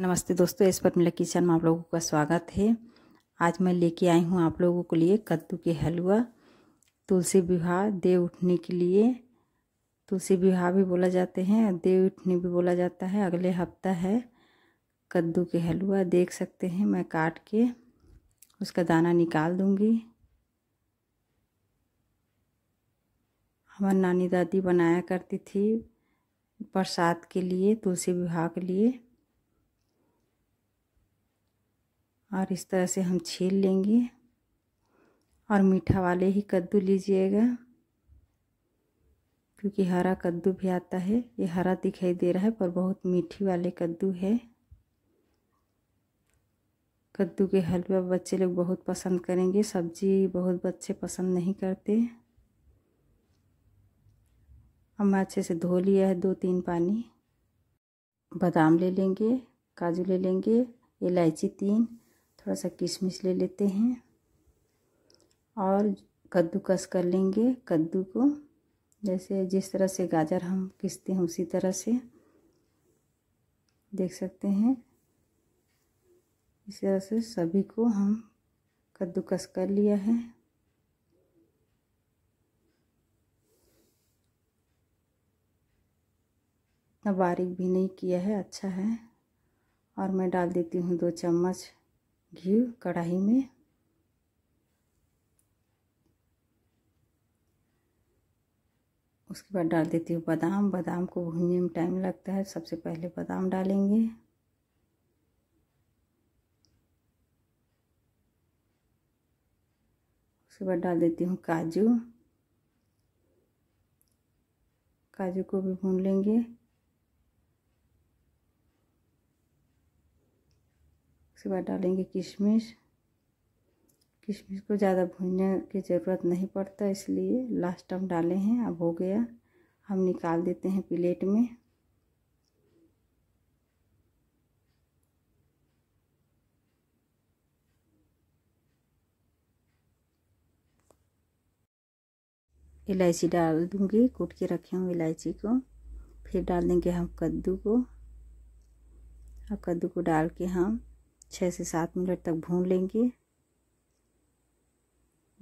नमस्ते दोस्तों इस पर मिला किचन में आप लोगों का स्वागत है आज मैं लेके आई हूँ आप लोगों के लिए कद्दू के हलवा तुलसी विवाह देव उठने के लिए तुलसी विवाह भी बोला जाते हैं और देव उठने भी बोला जाता है अगले हफ्ता है कद्दू के हलवा देख सकते हैं मैं काट के उसका दाना निकाल दूँगी हमारी नानी दादी बनाया करती थी प्रसाद के लिए तुलसी विवाह के लिए और इस तरह से हम छील लेंगे और मीठा वाले ही कद्दू लीजिएगा क्योंकि हरा कद्दू भी आता है ये हरा दिखाई दे रहा है पर बहुत मीठी वाले कद्दू है कद्दू के हलवा बच्चे लोग बहुत पसंद करेंगे सब्जी बहुत बच्चे पसंद नहीं करते मैं अच्छे से धो लिया है दो तीन पानी बादाम ले लेंगे काजू ले लेंगे इलायची तीन थोड़ा सा किशमिश ले लेते हैं और कद्दूकस कर लेंगे कद्दू को जैसे जिस तरह से गाजर हम किसते हैं उसी तरह से देख सकते हैं इस तरह से सभी को हम कद्दूकस कर लिया है इतना बारीक भी नहीं किया है अच्छा है और मैं डाल देती हूँ दो चम्मच घी कढ़ाई में उसके बाद डाल देती हूँ बादाम बादाम को भूनने में टाइम लगता है सबसे पहले बादाम डालेंगे उसके बाद डाल देती हूँ काजू काजू को भी भून लेंगे उसके बाद डालेंगे किशमिश किशमिश को ज़्यादा भूनने की ज़रूरत नहीं पड़ता इसलिए लास्ट हम डाले हैं अब हो गया हम निकाल देते हैं प्लेट में इलायची डाल दूंगी कूट के रखे हूँ इलायची को फिर डाल देंगे हम कद्दू को अब कद्दू को डाल के हम छः से सात मिनट तक भून लेंगे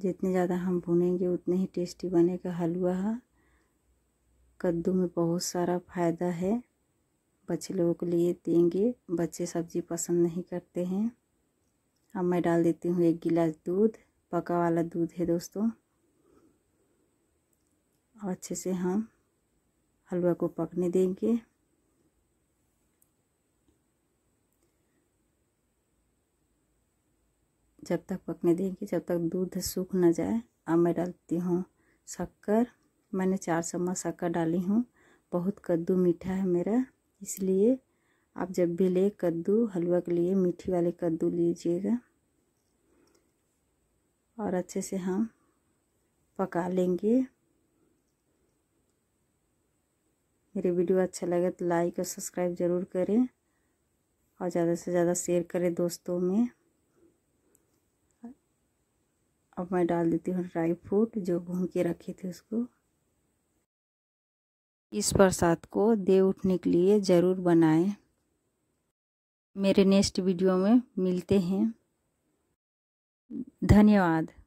जितने ज़्यादा हम भूनेंगे उतने ही टेस्टी बनेगा हलवा कद्दू में बहुत सारा फ़ायदा है बच्चे लोगों के लिए देंगे बच्चे सब्ज़ी पसंद नहीं करते हैं अब मैं डाल देती हूँ एक गिलास दूध पका वाला दूध है दोस्तों और अच्छे से हम हलवा को पकने देंगे जब तक पकने देंगे जब तक दूध सूख ना जाए अब मैं डालती हूँ शक्कर मैंने चार चम्मच शक्कर डाली हूँ बहुत कद्दू मीठा है मेरा इसलिए आप जब भी ले कद्दू हलवा के लिए मीठी वाले कद्दू लीजिएगा और अच्छे से हम पका लेंगे मेरे वीडियो अच्छा लगे तो लाइक और सब्सक्राइब ज़रूर करें और ज़्यादा से ज़्यादा शेयर करें दोस्तों में अब मैं डाल देती हूँ ड्राई फ्रूट जो भून के रखी थी उसको इस प्रसाद को देव उठने के लिए ज़रूर बनाएं मेरे नेक्स्ट वीडियो में मिलते हैं धन्यवाद